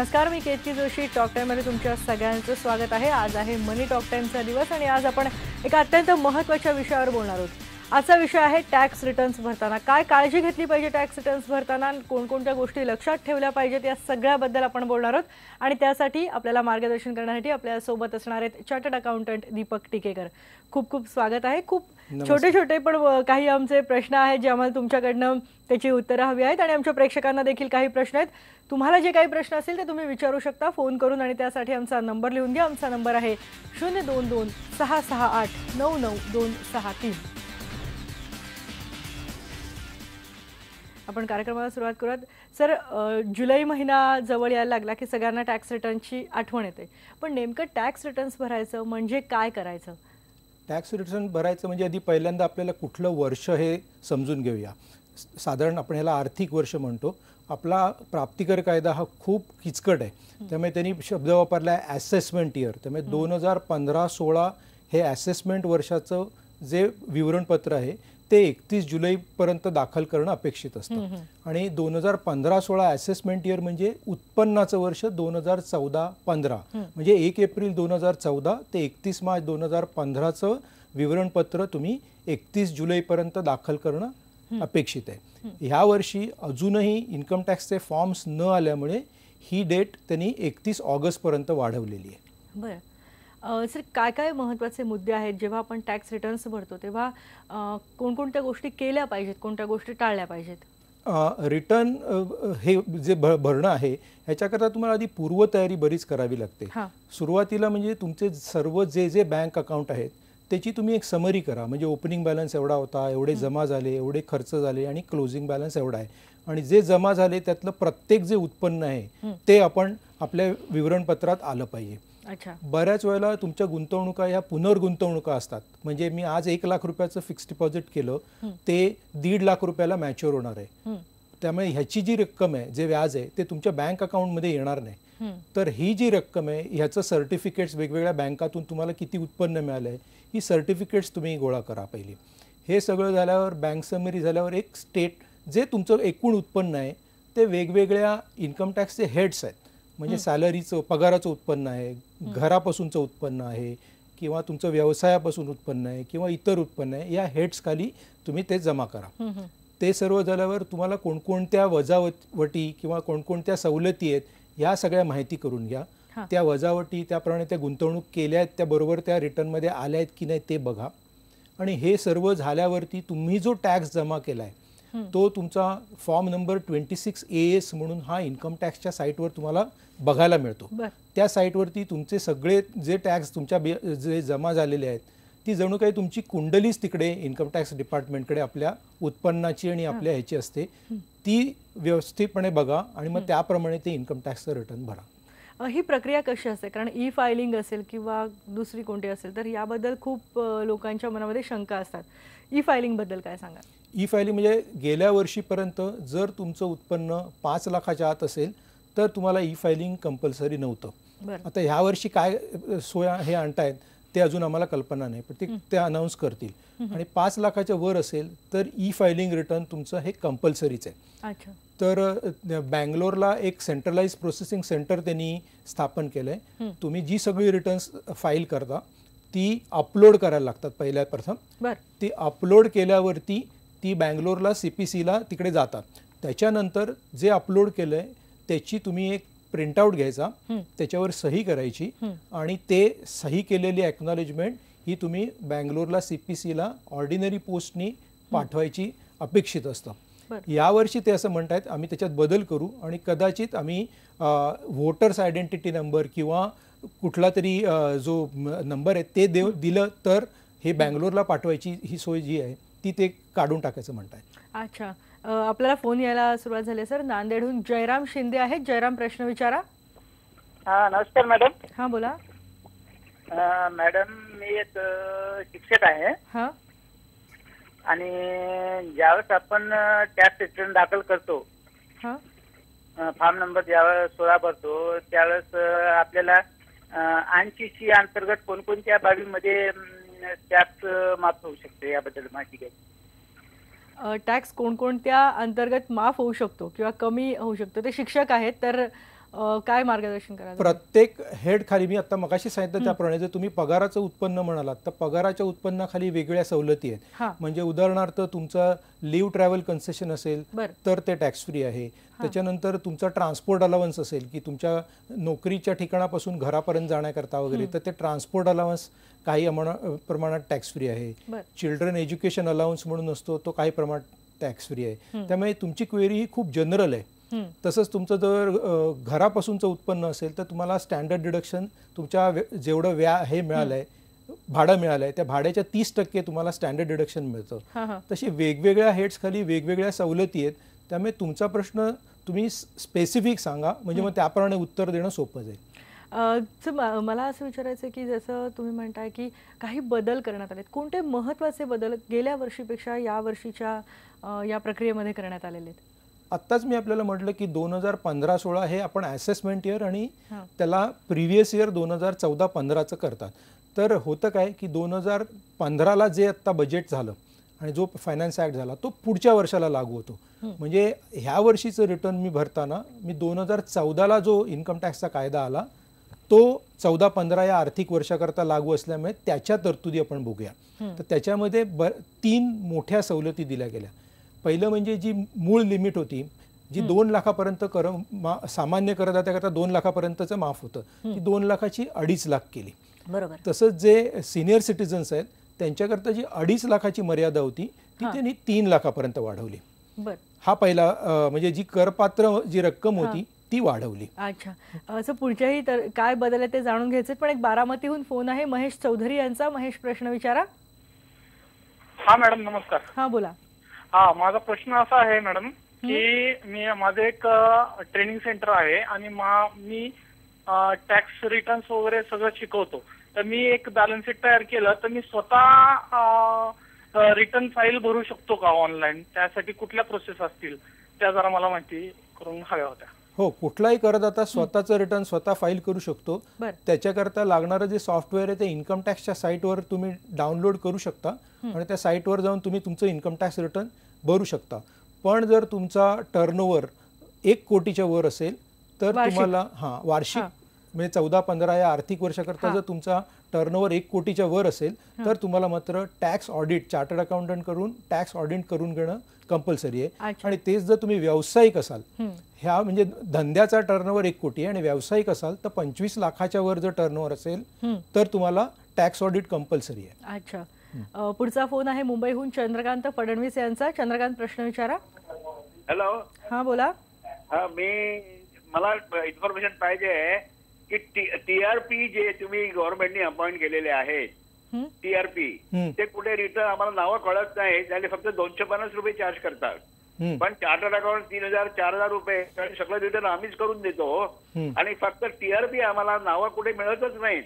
नमस्कार मी केतकी जोशी टॉक मध्ये तुमच्या सगळ्यांचं स्वागत आहे आज आहे मनी टॉक टाइमचा दिवस आणि आज आपण एका अत्यंत महत्त्वाच्या विषयावर बोलणार आहोत असा विषय आहे टॅक्स रिटर्न्स भरताना काय काळजी घेतली पाहिजे टॅक्स रिटर्न्स भरताना कोणकोणत्या गोष्टी लक्षात ठेवल्या पाहिजेत या सगळ्याबद्दल आपण बोलणार आहोत आणि त्यासाठी आपल्याला मार्गदर्शन करण्यासाठी सोबत असणार आहेत चार्टर्ड अकाउंटंट दीपक टिकेकर खूप खूप स्वागत आहे खूप छोटे छोटे पण काही आमचे प्रश्न आहेत जे आम्हाला तुमच्याकडनं त्याची उत्तरं हवी आहेत आणि आमच्या प्रेक्षकांना देखील काही प्रश्न आहेत तुम्हाला जे काही प्रश्न असतील ते तुम्ही विचारू शकता फोन करून आणि त्यासाठी आमचा नंबर लिहून घ्या आमचा नंबर आहे शून्य दोन दोन सहा सहा आठ नऊ नऊ दोन सहा तीन आपण कार्यक्रमाला सुरुवात करूयात सर जुलै महिना जवळ यायला लागला की सगळ्यांना टॅक्स रिटर्नची आठवण येते पण नेमकं टॅक्स रिटर्न्स भरायचं म्हणजे काय करायचं टॅक्स रिटर्न भरायचं म्हणजे आधी पहिल्यांदा आपल्याला कुठलं वर्ष हे समजून घेऊया साधारण आपण ह्याला आर्थिक वर्ष म्हणतो आपला प्राप्तिकर कायदा हा खूप किचकट आहे त्यामुळे त्यांनी शब्द वापरला आहे ॲसेसमेंट इयर त्यामुळे दोन हजार पंधरा सोळा हे ॲसेसमेंट वर्षाचं जे विवरणपत्र आहे ते एकतीस जुलैपर्यंत दाखल करणं अपेक्षित असतं आणि दोन हजार पंधरा सोळा असेसमेंट इयर म्हणजे उत्पन्नाचं वर्ष दोन हजार चौदा पंधरा म्हणजे एक एप्रिल दोन हजार चौदा ते एकतीस मार्च दोन हजार पंधराचं विवरणपत्र तुम्ही एकतीस जुलैपर्यंत दाखल करणं अपेक्षित आहे ह्या वर्षी अजूनही इन्कम टॅक्सचे फॉर्म्स न आल्यामुळे ही डेट त्यांनी एकतीस ऑगस्टपर्यंत वाढवलेली आहे बरं सर काय काय महत्त्वाचे मुद्दे आहेत जेव्हा आपण टॅक्स रिटर्न्स भरतो तेव्हा कोणकोणत्या गोष्टी केल्या पाहिजेत कोणत्या गोष्टी टाळल्या पाहिजेत रिटर्न हे जे भरणं आहे ह्याच्याकरता तुम्हाला आधी पूर्वतयारी बरीच करावी लागते सुरुवातीला म्हणजे तुमचे सर्व जे जे बँक अकाउंट आहेत त्याची तुम्ही एक समरी करा म्हणजे ओपनिंग बॅलन्स एवढा होता एवढे जमा झाले एवढे खर्च झाले आणि क्लोजिंग बॅलन्स एवढा आहे आणि जे जमा झाले त्यातलं प्रत्येक जे उत्पन्न आहे ते आपण आपल्या विवरणपत्रात आलं पाहिजे बऱ्याच वेळेला तुमच्या गुंतवणुका ह्या पुनर्गुंतवणुका असतात म्हणजे मी आज एक लाख रुपयाचं फिक्स डिपॉझिट केलं ते दीड लाख रुपयाला मॅच्युअर होणार आहे त्यामुळे ह्याची जी रक्कम आहे जे व्याज आहे ते तुमच्या बँक अकाउंटमध्ये येणार नाही तर ही जी रक्कम आहे ह्याचं सर्टिफिकेट्स वेगवेगळ्या बँकातून तुम्हाला किती उत्पन्न मिळालं आहे ही सर्टिफिकेट्स तुम्ही गोळा करा पहिली हे सगळं झाल्यावर बँक समरी झाल्यावर एक स्टेट जे तुमचं एकूण उत्पन्न आहे ते वेगवेगळ्या इन्कम टॅक्सचे हेड्स आहेत म्हणजे सॅलरीचं पगाराचं उत्पन्न आहे घरापासूनचं उत्पन्न आहे किंवा तुमचं व्यवसायापासून उत्पन्न आहे किंवा इतर उत्पन्न आहे या हेड्स खाली तुम्ही ते जमा करा ते सर्व झाल्यावर तुम्हाला कोणकोणत्या वजावटी किंवा कोणकोणत्या सवलती आहेत या सगळ्या माहिती करून घ्या त्या वजावटी त्याप्रमाणे त्या गुंतवणूक केल्या आहेत त्याबरोबर त्या रिटर्नमध्ये आल्या आहेत की नाही ते बघा आणि हे सर्व झाल्यावरती तुम्ही जो टॅक्स जमा केला आहे तो तुमचा form number twenty six A S म्हणून हा इन्कम टॅक्सच्या साईटवर तुम्हाला बघायला मिळतो त्या साईटवरती तुमचे सगळे जे टॅक्स तुमच्या जे जमा झालेले आहेत ती जणू काही तुमची कुंडलीच तिकडे इन्कम टॅक्स डिपार्टमेंटकडे आपल्या उत्पन्नाची आणि आपल्या ह्याची असते ती व्यवस्थितपणे बघा आणि मग त्याप्रमाणे ते इन्कम टॅक्सचं रिटर्न भरा ही प्रक्रिया कशी असते कारण ई फायलिंग असेल किंवा दुसरी कोणती असेल तर याबद्दल खूप लोकांच्या मनामध्ये शंका असतात ई फायलिंगबद्दल काय सांगा ई फायलिंग म्हणजे गेल्या वर्षीपर्यंत जर तुमचं उत्पन्न पाच लाखाच्या आत असेल तर तुम्हाला ई फायलिंग कंपल्सरी नव्हतं आता ह्या वर्षी काय सोय हे आणतायत ते अजून आम्हाला कल्पना नाही पण ते ते अनाऊन्स करतील आणि पाच लाखाच्या वर असेल तर ई फायलिंग रिटर्न तुमचं हे कंपल्सरीच आहे तर बँगलोरला एक सेंट्रलाइज प्रोसेसिंग सेंटर त्यांनी स्थापन केलंय तुम्ही जी सगळी रिटर्न्स फाईल करता ती अपलोड करायला लागतात पहिल्या प्रथम ती अपलोड केल्यावरती ती बँगलोरला सी पी सीला तिकडे जातात त्याच्यानंतर जे अपलोड केलं आहे त्याची तुम्ही एक प्रिंटआउट घ्यायचा त्याच्यावर सही करायची आणि ते सही केलेली एक्नॉलेजमेंट ही तुम्ही बँगलोरला सी पी सीला ऑर्डिनरी पोस्टनी पाठवायची अपेक्षित असतं यावर्षी ते असं म्हणत आम्ही त्याच्यात बदल करू आणि कदाचित आम्ही व्होटर्स आयडेंटिटी नंबर किंवा कुठला तरी जो नंबर आहे ते देव दिलं तर हे बँगलोरला पाठवायची ही सोय जी आहे ती ते काढून टाकायचं म्हणताय अच्छा आपल्याला फोन यायला सुरुवात झाली सर नांदेडहून जयराम शिंदे आहेत जयराम प्रश्न विचारा हा नमस्कार मॅडम हा बोला मॅडम मी एक शिक्षक आहे आणि ज्यावेळेस आपण टॅक्स रिटर्न दाखल करतो फॉर्म नंबर ज्यावेळेस सोळा भरतो त्यावेळेस आपल्याला आणखी सी अंतर्गत कोणकोणत्या बाबीमध्ये टॅक्स माफ होऊ शकते याबद्दल माहिती घ्यायची टॅक्स कोणकोणत्या अंतर्गत माफ होऊ शकतो किंवा कमी होऊ शकतो ते शिक्षक आहेत तर काय मार्गदर्शन करा प्रत्येक हेड खाली मी आता मगाशी सांगितलं त्याप्रमाणे जर तुम्ही पगाराचं उत्पन्न म्हणालात तर पगाराच्या उत्पन्नाखाली वेगळ्या सवलती आहेत म्हणजे उदाहरणार्थ तुमचं लिव्ह ट्रॅव्हल कन्सेशन असेल तर ते टॅक्स फ्री आहे त्याच्यानंतर तुमचा ट्रान्सपोर्ट अलावन्स असेल की तुमच्या नोकरीच्या ठिकाणापासून घरापर्यंत जाण्याकरता वगैरे तर ते ट्रान्सपोर्ट अलावन्स काही प्रमाणात टॅक्स फ्री आहे चिल्ड्रन एज्युकेशन अलाउन्स म्हणून असतो तो काही प्रमाणात टॅक्स फ्री आहे त्यामुळे तुमची क्वेरी ही खूप जनरल आहे तसंच तुमचं जर घरापासूनचं उत्पन्न असेल तर तुम्हाला स्टँडर्ड डिडक्शन तुमच्या जेवढं व्या हे मिळालंय भाडं मिळालंय त्या भाड्याच्या तीस टक्के तुम्हाला स्टँडर्ड डिडक्शन मिळतं तशी वेगवेगळ्या हेड्स खाली वेगवेगळ्या सवलती आहेत त्यामुळे तुमचा प्रश्न तुम्ही स्पेसिफिक सांगा म्हणजे मग त्याप्रमाणे उत्तर देणं सोपं जाईल मला असं विचारायचं की जसं तुम्ही म्हणताय की काही बदल करण्यात आलेत कोणते महत्त्वाचे बदल गेल्या वर्षीपेक्षा या वर्षीच्या या प्रक्रियेमध्ये करण्यात आलेले आहेत आत्ताच मी आपल्याला म्हटलं की दोन हजार पंधरा सोळा हे आपण ॲसेसमेंट इयर आणि त्याला प्रिव्हियस इयर दोन हजार चौदा पंधराचं करतात तर होतं काय की दोन हजार पंधराला जे आत्ता बजेट झालं आणि जो फायनान्स ऍक्ट झाला तो पुढच्या वर्षाला लागू होतो म्हणजे ह्या वर्षीचं रिटर्न मी भरताना मी दोन हजार चौदाला जो इन्कम टॅक्सचा कायदा आला तो चौदा पंधरा या आर्थिक वर्षाकरता लागू असल्यामुळे त्याच्या तरतुदी आपण बघूया तर त्याच्यामध्ये तीन मोठ्या सवलती दिल्या गेल्या पहिलं म्हणजे जी मूळ लिमिट होती जी दोन लाखापर्यंत कर सामान्य करदात्याकरता दोन लाखापर्यंतचं माफ होतं ती दोन लाखाची अडीच लाख केली बरोबर तसंच जे सिनियर सिटीजन्स आहेत त्यांच्याकरता जी अडीच लाखाची मर्यादा होती ती त्यांनी तीन लाखापर्यंत वाढवली हा पहिला म्हणजे जी करपात्र जी रक्कम होती ती वाढवली अच्छा असं पुढच्याही तर काय बदल ते जाणून घ्यायचं पण एक बारामतीहून फोन आहे महेश चौधरी यांचा महेश प्रश्न विचारा हा मॅडम नमस्कार हा बोला हा माझा प्रश्न असा आहे मॅडम की मी माझं एक ट्रेनिंग सेंटर आहे आणि मी टॅक्स रिटर्न्स वगैरे सगळं शिकवतो तर मी एक बॅलन्स शीट तयार केलं तर मी स्वतः रिटर्न फाईल भरू शकतो का ऑनलाईन त्यासाठी कुठल्या प्रोसेस असतील त्या जरा मला माहिती करून हव्या होत्या हो कुठलाही करदाता स्वतःच रिटर्न स्वतः फाईल करू शकतो त्याच्याकरता लागणारं जे सॉफ्टवेअर आहे ते इन्कम टॅक्सच्या साईटवर तुम्ही डाउनलोड करू शकता आणि त्या साईटवर जाऊन तुम्ही तुमचं इन्कम टॅक्स रिटर्न भरू शकता पण जर तुमचा टर्नओव्हर एक कोटीच्या वर असेल तर तुम्हाला हां वार्षिक म्हणजे चौदा पंधरा या आर्थिक वर्षाकरता जर तुमचा टर्नओव्हर एक कोटीच्या वर असेल तर तुम्हाला मात्र टॅक्स ऑडिट चार्टर्ड अकाउंटंट करून टॅक्स ऑडिट करून घेणं कंपल्सरी आहे आणि तेच जर तुम्ही व्यावसायिक असाल ह्या म्हणजे धंद्याचा टर्नओव्हर एक कोटी आणि व्यावसायिक असाल तर पंचवीस लाखाच्या वर जर टर्नओव्हर असेल तर तुम्हाला टॅक्स ऑडिट कंपल्सरी आहे अच्छा पुढचा फोन आहे मुंबईहून चंद्रकांत फडणवीस यांचा चंद्रकांत प्रश्न विचारा हॅलो हा बोला हा मी मला इन्फॉर्मेशन पाहिजे की टी आर पी जे तुम्ही गव्हर्नमेंटने अपॉइंट केलेले आहेत टीआरपी ते कुठे रिटर्न आम्हाला नावं कळत नाही त्याने फक्त दोनशे पन्नास रुपये चार्ज करतात पण चार्टर्ड अकाउंट तीन हजार चार हजार रुपये सगळं रिटर्न आम्हीच करून देतो आणि फक्त टीआरपी आम्हाला नावं कुठे मिळतच नाहीत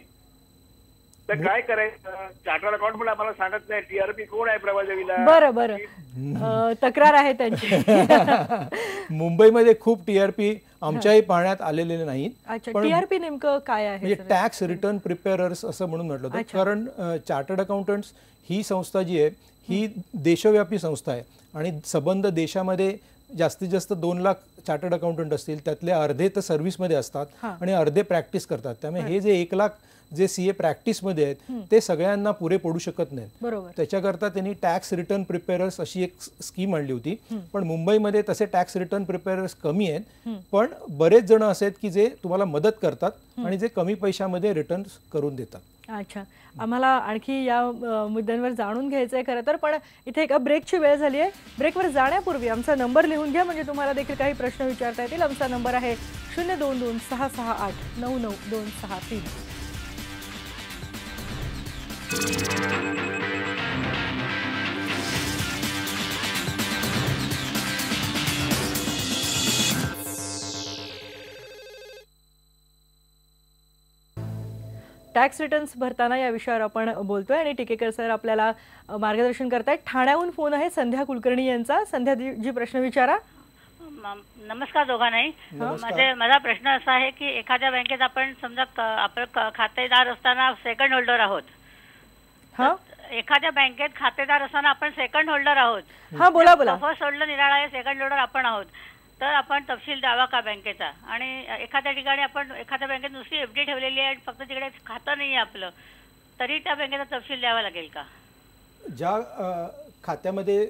तर काय करायचं चार्टर्ड अकाउंट म्हणून आम्हाला सांगत नाही टीआरपी कोण आहे बरं बरं तक्रार आहे त्यांची मुंबईमध्ये खूप टीआरपी आमच्याही पाहण्यात आलेले नाहीत टीआरपी नेमकं काय आहे म्हणजे टॅक्स रिटर्न प्रिपेअरर्स असं म्हणून म्हटलं होतं कारण चार्टर्ड अकाउंटंट्स ही संस्था जी आहे ही देशव्यापी संस्था आहे आणि संबंध देशामध्ये जास्तीत जास्त दोन लाख चार्टर्ड अकाउंटंट असतील त्यातले अर्धे तर सर्व्हिसमध्ये असतात आणि अर्धे प्रॅक्टिस करतात त्यामुळे हे जे एक लाख जे सीए प्रॅक्टिसमध्ये आहेत ते सगळ्यांना पुरे पडू शकत नाहीत त्याच्याकरता त्यांनी टॅक्स रिटर्न प्रिपेअरर्स अशी एक स्कीम आणली होती पण मुंबईमध्ये तसे टॅक्स रिटर्न प्रिपेअरर्स कमी आहेत पण बरेच जण असे आहेत की जे तुम्हाला मदत करतात आणि जे कमी पैशामध्ये रिटर्न करून देतात अच्छा आम्हाला आणखी या मुद्द्यांवर जाणून घ्यायचं आहे खरं तर पण इथे एका ब्रेकची वेळ झाली आहे ब्रेकवर जाण्यापूर्वी आमचा नंबर लिहून घ्या म्हणजे तुम्हाला देखील काही प्रश्न विचारता येतील आमचा नंबर आहे शून्य दोन दोन सहा सहा आठ नऊ नऊ दोन सहा तीन टॅक्स रिटर्न्स भरताना या विषयावर आपण बोलतोय आणि टिकेकर सर आपल्याला मार्गदर्शन करतायत ठाण्याहून फोन आहे संध्या कुलकर्णी यांचा संध्या जी प्रश्न विचारा नमस्कार दोघांनाही माझा प्रश्न असा आहे की एखाद्या बँकेत आपण समजा आपलं खातेदार असताना सेकंड होल्डर आहोत एखाद्या बँकेत खातेदार असताना आपण सेकंड होल्डर आहोत हा बोला बोला फर्स्ट होल्डर निराळा आहे सेकंड होल्डर आपण आहोत तर आपण तपशील द्यावा का बँकेचा आणि एखाद्या ठिकाणी आपण एखाद्या बँकेत नुसती एफडी ठेवलेली आहे फक्त तिकडे खातं नाही आपलं तरी त्या बँकेचा तपशील द्यावा लागेल का ज्या खात्यामध्ये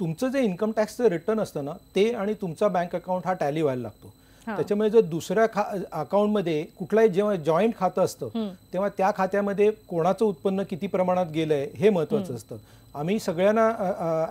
तुमचं जे इन्कम टॅक्सचं रिटर्न असतं ना ते आणि तुमचा बँक अकाउंट हा टॅली व्हायला लागतो त्याच्यामुळे जर दुसऱ्या खा अकाउंटमध्ये कुठलाही जेव्हा जॉईंट खातं असतं तेव्हा त्या खात्यामध्ये कोणाचं उत्पन्न किती प्रमाणात गेलंय हे महत्वाचं असतं आम्ही सगळ्यांना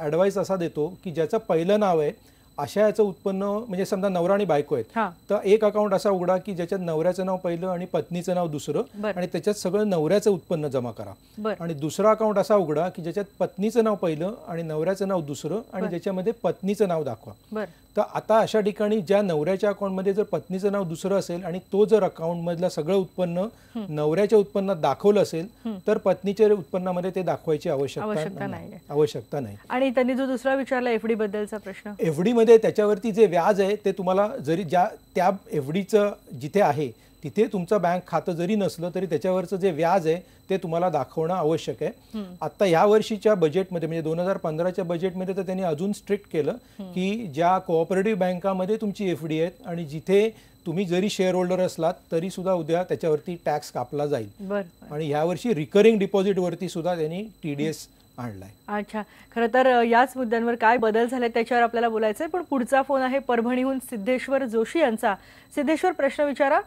ऍडवाईस असा देतो की ज्याचं पहिलं नाव आहे अशा याचं उत्पन्न म्हणजे समजा नवरा आणि बायको आहेत तर एक अकाउंट असा उघडा की ज्याच्यात नवऱ्याचं नाव पहिलं आणि पत्नीचं नाव दुसरं आणि त्याच्यात सगळं नवऱ्याचं उत्पन्न जमा करा आणि दुसरा अकाउंट असा उघडा की ज्याच्यात पत्नीचं नाव पहिलं आणि नवऱ्याचं नाव दुसरं आणि ज्याच्यामध्ये पत्नीचं नाव दाखवा तर आता अशा ठिकाणी ज्या नवऱ्याच्या अकाउंटमध्ये जर पत्नीचं नाव दुसरं असेल आणि तो जर अकाउंटमधलं सगळं उत्पन्न नवऱ्याच्या उत्पन्नात दाखवलं असेल तर पत्नीच्या उत्पन्नामध्ये ते दाखवायची आवश्यकता आवश्यकता नाही आणि त्यांनी जो दुसरा विचारला एफडी बद्दलचा प्रश्न एफडी त्याच्यावरती जे व्याज आहे ते तुम्हाला जरी ज्या त्या एफ डीचं जिथे आहे तिथे तुमचं बँक खातं जरी नसलं तरी त्याच्यावरचं जे व्याज आहे ते तुम्हाला दाखवणं आवश्यक आहे आता या वर्षीच्या बजेटमध्ये म्हणजे दोन हजार पंधराच्या बजेटमध्ये तर त्यांनी अजून स्ट्रिक्ट केलं की ज्या कोऑपरेटिव्ह बँकामध्ये तुमची एफ डी आहेत आणि जिथे तुम्ही जरी शेअर होल्डर असलात तरी सुद्धा उद्या त्याच्यावरती टॅक्स कापला जाईल आणि यावर्षी वर्षी रिकरिंग डिपॉझिटवरती सुद्धा त्यांनी टी डी एस आणलाय अच्छा खरं तर याच मुद्द्यांवर काय बदल झाले त्याच्यावर आपल्याला बोलायचंय पण पुढचा फोन आहे परभणीहून सिद्धेश्वर जोशी यांचा सिद्धेश्वर प्रश्न विचारा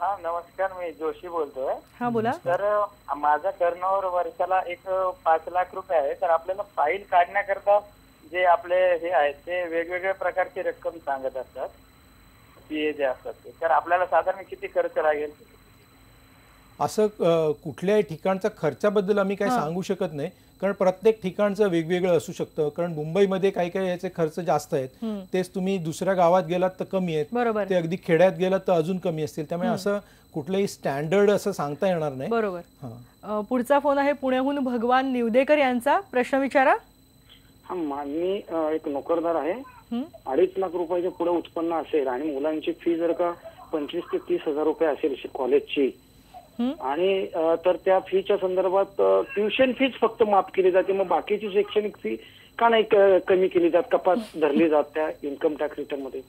हा नमस्कार मी जोशी बोलतोय हा बोला तर माझा टर्नओव्हर वर्षाला एक पाच लाख रुपये आहे तर आपल्याला फाईल काढण्याकरता जे आपले हे आहेत ते वेगवेगळ्या प्रकारची रक्कम सांगत असतात पीए जे असतात ते तर आपल्याला साधारण किती खर्च लागेल असं कुठल्याही ठिकाणच्या खर्चाबद्दल आम्ही काही सांगू शकत नाही कारण प्रत्येक ठिकाणचं वेगवेगळं असू शकतं कारण मुंबईमध्ये काही काही याचे खर्च जास्त आहेत तेच तुम्ही दुसऱ्या गावात गेलात तर कमी आहेत ते अगदी खेड्यात गेलात तर अजून कमी असतील त्यामुळे असं कुठलंही स्टँडर्ड असं सांगता येणार नाही बरोबर पुढचा फोन आहे पुण्याहून भगवान निवदेकर यांचा प्रश्न विचारा मी एक नोकरदार आहे अडीच लाख रुपयाच्या पुढे उत्पन्न असेल आणि मुलांची फी जर का पंचवीस ते तीस हजार रुपये असेल कॉलेजची आणि तर त्या फीच्या संदर्भात ट्युशन फीज फक्त माफ केली जाते मग बाकीची शैक्षणिक फी का नाही कमी केली जात कपात धरली जात त्या इन्कम टॅक्स रिटर्न मध्ये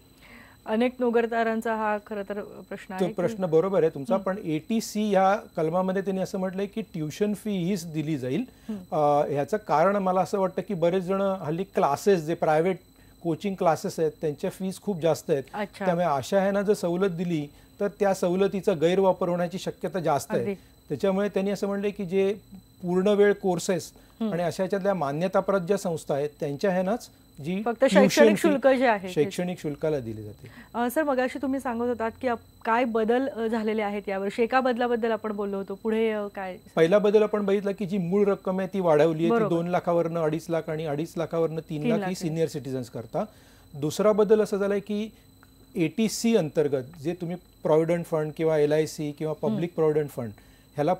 अनेक नोगरदारांचा हा खर तर प्रश्न आहे प्रश्न बरोबर आहे तुमचा पण एटीसी ह्या कलमामध्ये त्यांनी असं म्हटलंय की ट्युशन फी हीच दिली जाईल ह्याचं कारण मला असं वाटतं की बरेच जण हल्ली क्लासेस जे प्रायव्हेट कोचिंग क्लासेस आहेत त्यांच्या फीज खूप जास्त आहेत त्यामुळे आशा ह्यांना जर सवलत दिली तर त्या सवलतीचा गैरवापर होण्याची शक्यता जास्त आहे त्याच्यामुळे त्यांनी असं म्हणलं की जे पूर्ण वेळ कोर्सेस आणि अशाच्यातल्या मान्यताप्रत ज्या संस्था आहेत त्यांच्या ह्यानंच जी फक्त शैक्षणिक शुल्क जे आहे शैक्षणिक शुल्काला दिले जाते सर मग अशी तुम्ही सांगत होतात की काय बदल झालेले आहेत यावर्षी एका बदलाबद्दल आपण बोललो होतो पुढे काय पहिला बदल आपण बघितला की जी मूळ रक्कम आहे ती वाढवली आहे दोन लाखावरनं अडीच लाख आणि अडीच लाखावरनं तीन लाख ही सिनियर सिटीजन्स करता दुसरा बदल असं झालाय की ए टी सी अंतर्गत जे तुम्ही प्रॉव्हिडंट फंड किंवा एल आय सी किंवा पब्लिक प्रॉव्हिडंट फंड ह्याला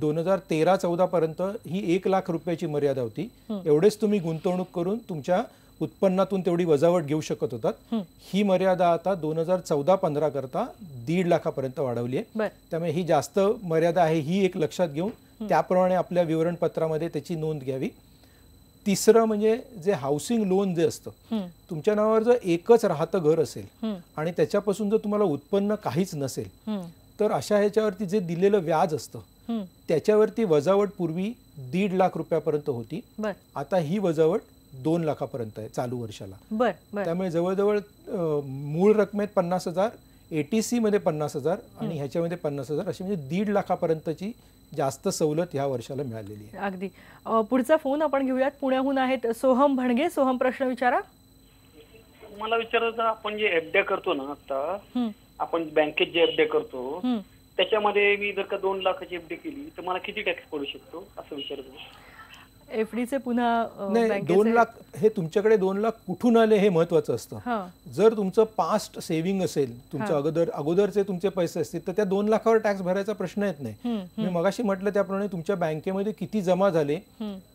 दोन हजार तेरा चौदा पर्यंत ही एक लाख रुपयाची मर्यादा होती एवढेच तुम्ही गुंतवणूक करून तुमच्या उत्पन्नातून तेवढी वजावट घेऊ शकत होतात ही मर्यादा आता दोन हजार चौदा पंधरा करता दीड लाखापर्यंत वाढवली आहे त्यामुळे ही जास्त मर्यादा आहे ही एक लक्षात घेऊन त्याप्रमाणे आपल्या विवरणपत्रामध्ये त्याची नोंद घ्यावी तिसरं म्हणजे जे हाऊसिंग लोन जे असतं तुमच्या नावावर जर एकच राहतं घर असेल आणि त्याच्यापासून जर तुम्हाला उत्पन्न काहीच नसेल तर अशा ह्याच्यावरती जे दिलेलं व्याज असतं त्याच्यावरती वजावट पूर्वी दीड लाख रुपयापर्यंत होती आता ही वजावट दोन लाखापर्यंत आहे चालू वर्षाला त्यामुळे जवळजवळ मूळ रकमेत पन्नास हजार एटीसी मध्ये पन्नास हजार आणि ह्याच्यामध्ये पन्नास हजार अशी म्हणजे दीड लाखापर्यंतची जास्त सवलत ह्या वर्षाला मिळालेली आहे अगदी पुढचा फोन आपण घेऊयात पुण्याहून आहेत सोहम भणगे सोहम प्रश्न विचारा मला विचारायचं आपण जे एफड्या करतो ना आता आपण बँकेत जे एफडीआय करतो त्याच्यामध्ये मी जर का दोन लाखाची एफडी केली तर मला किती टॅक्स पडू शकतो असं विचारत एफ पुन्हा नाही दोन लाख हे तुमच्याकडे दोन लाख कुठून आले हे महत्वाचं असतं जर तुमचं पास्ट सेव्हिंग असेल तुमचं अगोदर अगोदरचे तुमचे पैसे असतील तर त्या दोन लाखावर टॅक्स भरायचा प्रश्न येत नाही मी मगाशी म्हटलं त्याप्रमाणे तुमच्या बँकेमध्ये किती जमा झाले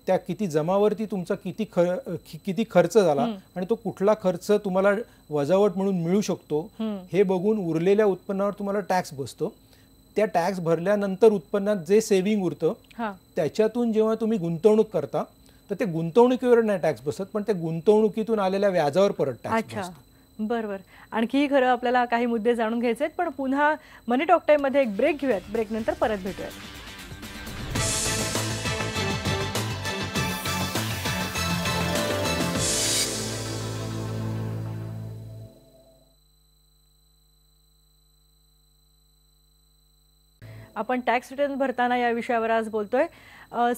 त्या किती जमावरती तुमचा किती खर किती खर्च झाला आणि तो कुठला खर्च तुम्हाला वजावट म्हणून मिळू शकतो हे बघून उरलेल्या उत्पन्नावर तुम्हाला टॅक्स बसतो त्या टॅक्स भरल्यानंतर उत्पन्नात जे सेव्हिंग उरतं त्याच्यातून जेव्हा तुम्ही गुंतवणूक करता तर ते गुंतवणुकीवर नाही टॅक्स बसत पण ते गुंतवणुकीतून आलेल्या व्याजावर परत टॅक्स बरोबर आणखी खरं आपल्याला काही मुद्दे जाणून घ्यायचे आहेत पण पुन्हा मनी टॉक टाइम मध्ये एक ब्रेक घेऊयात ब्रेक नंतर परत भेटूयात आपण टॅक्स रिटर्न भरताना या विषयावर आज बोलतोय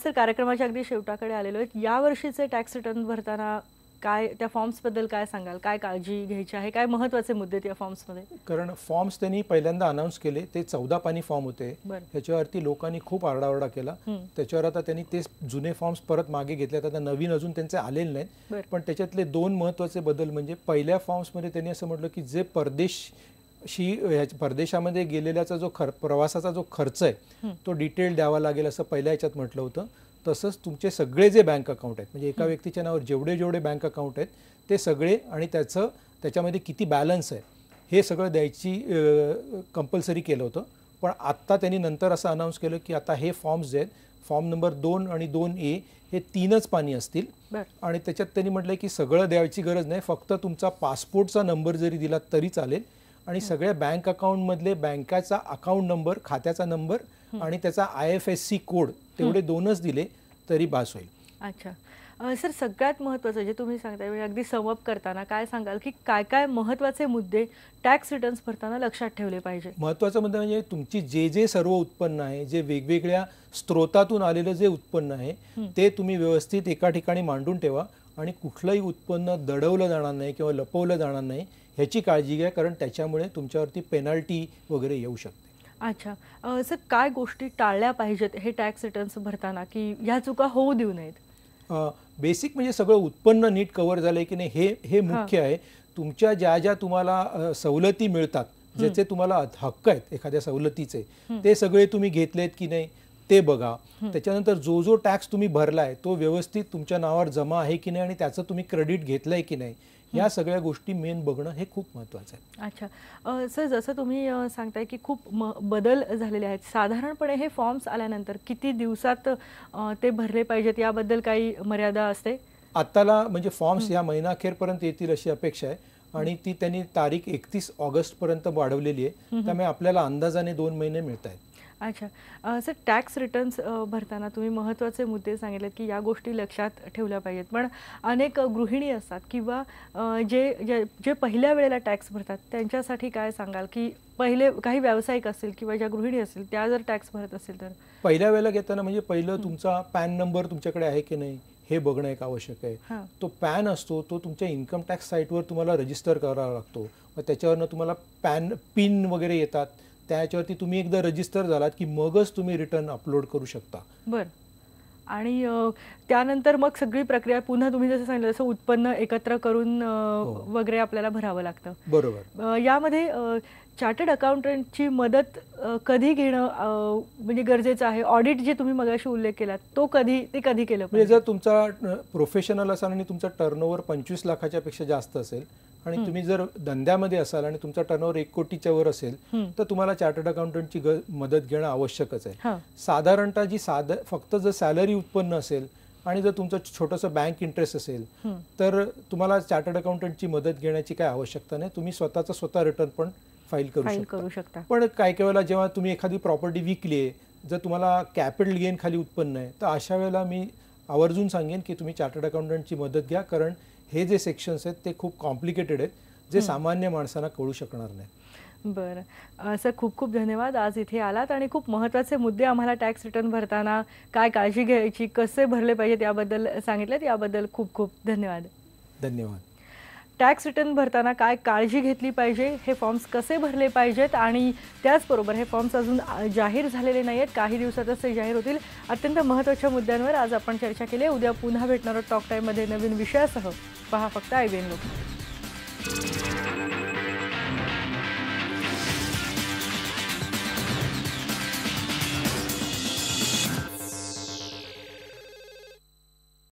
सर कार्यक्रमाच्या अगदी शेवटाकडे आलेलो आहेत वर्षीचे टॅक्स रिटर्न भरताना काय त्या फॉर्म्सबद्दल काय सांगाल काय काळजी घ्यायची आहे काय महत्वाचे मुद्दे त्या फॉर्म्समध्ये कारण फॉर्म्स त्यांनी पहिल्यांदा अनाऊन्स केले ते चौदा पाणी फॉर्म होते त्याच्यावरती लोकांनी खूप आरडाओरडा केला त्याच्यावर आता त्यांनी ते जुने फॉर्म्स परत मागे घेतले आता नवीन अजून त्यांचे आलेले नाहीत पण त्याच्यातले दोन महत्वाचे बदल म्हणजे पहिल्या फॉर्म्समध्ये त्यांनी असं म्हटलं की जे परदेश शी परदेशामध्ये गेलेल्याचा जो खर प्रवासाचा जो खर्च आहे तो डिटेल द्यावा लागेल असं पहिल्या ह्याच्यात म्हटलं होतं तसंच तुमचे सगळे जे बँक अकाउंट आहेत म्हणजे एका व्यक्तीच्या नावावर जेवढे जेवढे बँक अकाउंट आहेत ते सगळे आणि त्याचं त्याच्यामध्ये किती बॅलन्स आहे हे सगळं द्यायची कंपल्सरी केलं होतं पण आत्ता त्यांनी नंतर असं अनाऊन्स केलं की आता हे फॉर्म्स जे आहेत फॉर्म नंबर दोन आणि दोन ए हे तीनच पाणी असतील आणि त्याच्यात त्यांनी म्हटलं की सगळं द्यायची गरज नाही फक्त तुमचा पासपोर्टचा नंबर जरी दिला तरी चालेल आणि सगळ्या बँक अकाउंटमधले बँकेचा अकाउंट नंबर खात्याचा नंबर आणि त्याचा I F S C code तेवढे दोनच दिले तरी बास होईल अच्छा सर सगळ्यात महत्वाचं जे म्हणजे तुम्ही सांगताय म्हणजे अगदी समअप करताना काय सांगाल की काय काय महत्वाचे मुद्दे टॅक्स रिटर्न्स भरताना लक्षात ठेवले पाहिजे महत्वाचा मुद्दा म्हणजे तुमची जे जे सर्व उत्पन्न आहे जे वेगवेगळ्या स्त्रोतातून आलेलं जे उत्पन्न आहे ते तुम्ही व्यवस्थित एका ठिकाणी मांडून ठेवा आणि कुठलंही उत्पन्न दडवलं जाणार नाही किंवा लपवलं जाणार नाही ह्याची काळजी घ्या कारण त्याच्यामुळे तुमच्यावरती पेनल्टी वगैरे येऊ शकते अच्छा सर काय गोष्टी टाळल्या पाहिजेत हे टॅक्स रिटर्न्स भरताना की ह्या चुका होऊ देऊ नयेत बेसिक म्हणजे सगळं उत्पन्न नीट कव्हर झालं की नाही हे हे मुख्य आहे तुमच्या ज्या ज्या तुम्हाला सवलती मिळतात ज्याचे तुम्हाला हक्क आहेत एखाद्या सवलतीचे ते सगळे तुम्ही घेतलेत की नाही ते बघा त्याच्यानंतर जो जो टॅक्स तुम्ही भरलाय तो व्यवस्थित तुमच्या नावावर जमा आहे की नाही आणि त्याचं तुम्ही क्रेडिट घेतलंय की नाही या सगळ्या गोष्टी मेन बघणं हे खूप महत्वाचं आहे अच्छा सर जसं तुम्ही सांगताय की खूप बदल झालेले आहेत साधारणपणे हे फॉर्म्स आल्यानंतर किती दिवसात ते भरले पाहिजेत याबद्दल काही मर्यादा असते आत्ताला म्हणजे फॉर्म्स या महिनाखेरपर्यंत येतील अशी अपेक्षा आहे आणि ती त्यांनी तारीख एकतीस पर्यंत वाढवलेली आहे त्यामुळे आपल्याला अंदाजाने दोन महिने मिळत आहेत अच्छा सर टॅक्स रिटर्न्स भरताना तुम्ही महत्त्वाचे मुद्दे सांगितले की या गोष्टी लक्षात ठेवल्या पाहिजेत पण अनेक गृहिणी असतात किंवा जे जे पहिल्या वेळेला टॅक्स भरतात त्यांच्यासाठी काय सांगाल की पहिले काही व्यावसायिक असेल किंवा ज्या गृहिणी असतील त्या जर टॅक्स भरत असेल तर पहिल्या वेळेला घेताना म्हणजे पहिलं तुमचा पॅन नंबर तुमच्याकडे आहे की नाही हे बघणं एक आवश्यक आहे तो पॅन असतो तो तुमच्या इन्कम टॅक्स साईटवर तुम्हाला रजिस्टर करावा लागतो मग त्याच्यावरनं तुम्हाला पॅन पिन वगैरे येतात त्याच्यावरती तुम्ही एकदा रजिस्टर झालात की मगच तुम्ही रिटर्न अपलोड करू शकता बर आणि त्यानंतर मग सगळी प्रक्रिया पुन्हा तुम्ही जसं सांगितलं जसं उत्पन्न एकत्र करून हो. वगैरे आपल्याला भरावं लागतं बरोबर यामध्ये चार्टर्ड अकाउंटंटची मदत कधी घेणं म्हणजे गरजेचं आहे ऑडिट जे तुम्ही मगाशी उल्लेख केला तो कधी ते कधी केलं म्हणजे जर तुमचा प्रोफेशनल असाल आणि तुमचा टर्नओव्हर पंचवीस लाखाच्या पेक्षा जास्त असेल आणि तुम्ही जर धंद्यामध्ये असाल आणि तुमचा टर्नओव्हर एक कोटीच्या वर असेल तर तुम्हाला चार्टर्ड अकाउंटंटची मदत घेणं आवश्यकच आहे साधारणतः जी साध फक्त जर सॅलरी उत्पन्न असेल आणि जर तुमचं छोटंसं बँक इंटरेस्ट असेल तर तुम्हाला चार्टर्ड अकाउंटंटची मदत घेण्याची काय आवश्यकता नाही तुम्ही स्वतःचा स्वतः रिटर्न पण फाईल करू शकता पण काही काही वेळेला जेव्हा तुम्ही एखादी प्रॉपर्टी विकली आहे जर तुम्हाला कॅपिटल गेन खाली उत्पन्न आहे तर अशा वेळेला मी आवर्जून सांगेन की तुम्ही चार्टर्ड अकाउंटंटची मदत घ्या कारण हे जे सेक्शन्स आहेत ते खूप कॉम्प्लिकेटेड आहेत जे सामान्य माणसांना कळू शकणार नाही बरं सर खूप खूप धन्यवाद आज इथे आलात आणि खूप महत्वाचे मुद्दे आम्हाला टॅक्स रिटर्न भरताना काय काळजी घ्यायची कसे भरले पाहिजेत याबद्दल सांगितलं याबद्दल खूप खूप धन्यवाद धन्यवाद टॅक्स रिटर्न भरताना काय काळजी घेतली पाहिजे हे फॉर्म्स कसे भरले पाहिजेत आणि त्याचबरोबर हे फॉर्म्स अजून जाहीर झालेले नाही आहेत काही दिवसातच ते जाहीर होतील अत्यंत महत्त्वाच्या मुद्द्यांवर आज आपण चर्चा केली उद्या पुन्हा भेटणार आहोत टॉक टाईममध्ये नवीन विषयासह पहा फक्त आय बी लोक